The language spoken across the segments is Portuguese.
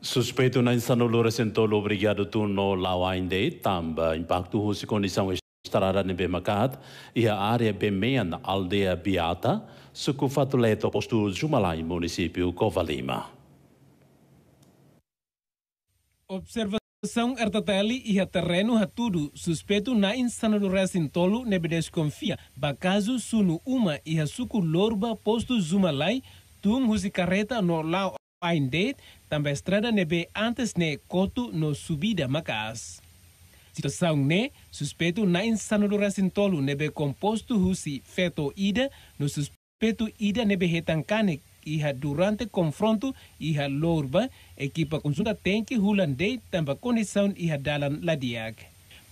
Suspeito na insano lura sentolo obrigado tu no lawainde tamba impacto russo condição estrada nebe macat e a área bemen aldeia biata suku fatuleto posto Jumalai município Covalima. Observação Ertateli e a terreno a tudo suspeito na insano lura sentolo nebe desconfia bacaso sunu uma e a suku lorba posto Jumalai tung husi carreta no lao Ainde, tamba estrada nebe antes ne coto no subida macas. Situación ne suspeito na insano do nebe composto husi feto ida no suspeito ida nebe retancane iha durante confronto iha lorba equipa conjunta tem que hulandei tamba condição iha dalan ladiak.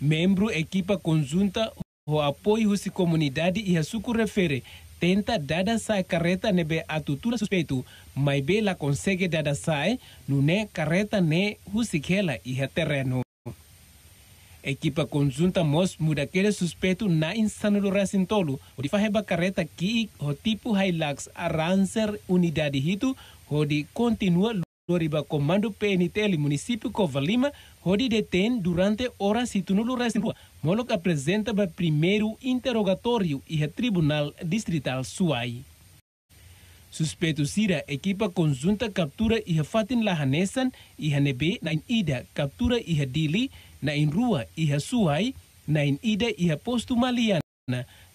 Membro equipa conjunta o apoio se comunidade e a suco refere tenta dada sai carreta nebe a tutura suspeito mas bela consegue dada sai no ne carreta ne husikela e a terreno equipa conjunta mos muda quere suspeito na insano do racintolo o de faheba carreta que o tipo Hilux ranser unidade hito o de continua Floriba Comando PNTL Município Covalima, Lima Rodi detém durante horas e tunulu rua. Moloc apresenta o primeiro interrogatório e a Tribunal Distrital Suai. Suspeito Sira, equipa conjunta captura e fatin lahanesan e Nebe na ida captura e dili na rua e suai na ida e posto maliana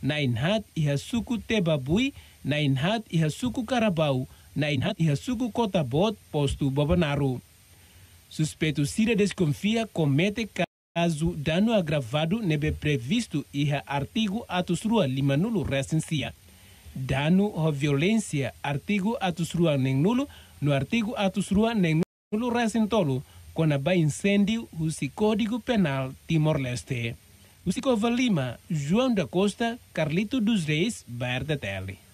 na in hat e suku tebabui na in hat e suku carabau na inhat sugu kota bot posto Babanaru. Suspeito Síria desconfia comete caso dano agravado nebe previsto iha artigo atusrua lima nulo recensia. Dano ou violência artigo rua nem nulo no artigo rua nem nulo recentolo quando a incêndio o Código Penal Timor-Leste. Lucicova Lima, João da Costa, Carlito dos Reis, Bairro da Tele.